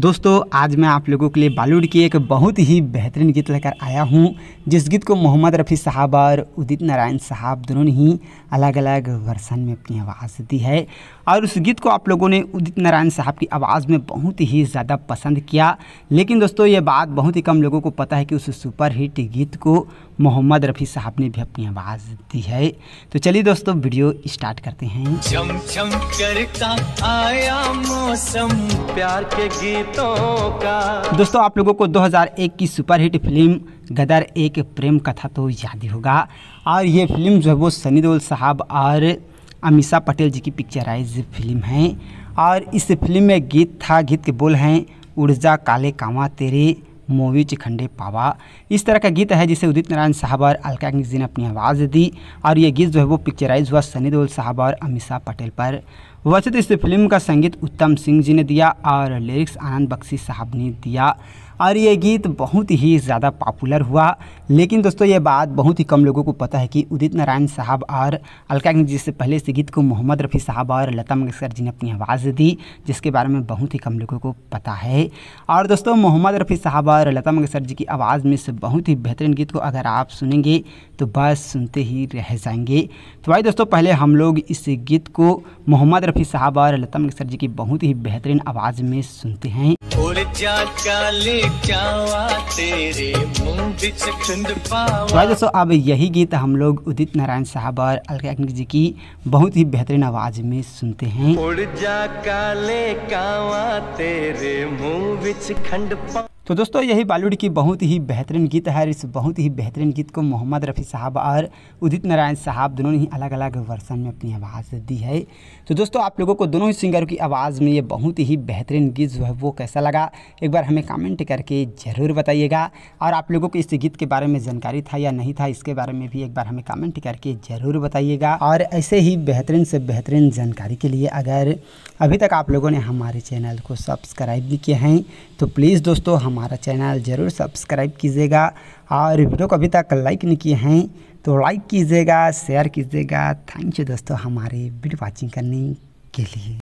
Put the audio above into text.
दोस्तों आज मैं आप लोगों के लिए बॉलीवुड की एक बहुत ही बेहतरीन गीत लेकर आया हूँ जिस गीत को मोहम्मद रफ़ी साहब और उदित नारायण साहब दोनों ने ही अलग अलग वर्सन में अपनी आवाज़ दी है और उस गीत को आप लोगों ने उदित नारायण साहब की आवाज़ में बहुत ही ज़्यादा पसंद किया लेकिन दोस्तों ये बात बहुत ही कम लोगों को पता है कि उस सुपरहिट गीत को मोहम्मद रफ़ी साहब ने भी अपनी आवाज़ दी है तो चलिए दोस्तों वीडियो स्टार्ट करते हैं चम चम करता आया मौसम प्यार के गीतों का दोस्तों आप लोगों को 2001 की सुपरहिट फिल्म गदर एक प्रेम कथा तो याद ही होगा और ये फिल्म जो है वो सनी देओल साहब और अमीषा पटेल जी की पिक्चराइज फिल्म है और इस फिल्म में गीत था गीत के बोल हैं उड़जा काले कावा तेरे मोवी चिखंडे पावा इस तरह का गीत है जिसे उदित नारायण साहब और अलका जी ने अपनी आवाज़ दी और ये गीत जो है वो पिक्चराइज हुआ सनी देओल साहब और अमीषा पटेल पर वैसे तो इस फिल्म का संगीत उत्तम सिंह जी ने दिया और लिरिक्स आनंद बख्शी साहब ने दिया और ये गीत बहुत ही ज़्यादा पॉपुलर हुआ लेकिन दोस्तों ये बात बहुत ही कम लोगों को पता है कि उदित नारायण साहब और अलका जी से पहले इस गीत को मोहम्मद रफ़ी साहब और लता मंगेशकर जी ने अपनी आवाज़ दी जिसके बारे में बहुत ही कम लोगों को पता है और दोस्तों मोहम्मद रफ़ी साहब और लता मंगेशकर जी की आवाज़ में से बहुत ही बेहतरीन गीत को अगर आप सुनेंगे तो बस सुनते ही रह जाएंगे तो भाई दोस्तों पहले हम लोग इस गीत को मोहम्मद रफ़ी साहब और लता मंगेशकर जी की बहुत ही बेहतरीन आवाज़ में सुनते हैं तो दोस्तों अब यही गीत हम लोग उदित नारायण साहब और अलका याग्निक जी की बहुत ही बेहतरीन आवाज में सुनते हैं उड़ जा काले कावा तेरे मुंह विच खंड तो दोस्तों यही बॉलीवुड की बहुत ही बेहतरीन गीत है और इस बहुत ही बेहतरीन गीत को मोहम्मद रफ़ी साहब और उदित नारायण साहब दोनों ही अलग अलग वर्सन में अपनी आवाज़ दी है तो दोस्तों आप लोगों को दोनों ही सिंगर की आवाज़ में ये बहुत ही बेहतरीन गीत जो है वो कैसा लगा एक बार हमें कमेंट करके ज़रूर बताइएगा और आप लोगों को इस गीत के बारे में जानकारी था या नहीं था इसके बारे में भी एक बार हमें कमेंट करके ज़रूर बताइएगा और ऐसे ही बेहतरीन से बेहतरीन जानकारी के लिए अगर अभी तक आप लोगों ने हमारे चैनल को सब्सक्राइब भी किए हैं तो प्लीज़ दोस्तों हमारा चैनल ज़रूर सब्सक्राइब कीजिएगा और वीडियो को अभी तक लाइक नहीं किए हैं तो लाइक कीजिएगा शेयर कीजिएगा थैंक यू दोस्तों हमारे वीडियो वाचिंग करने के लिए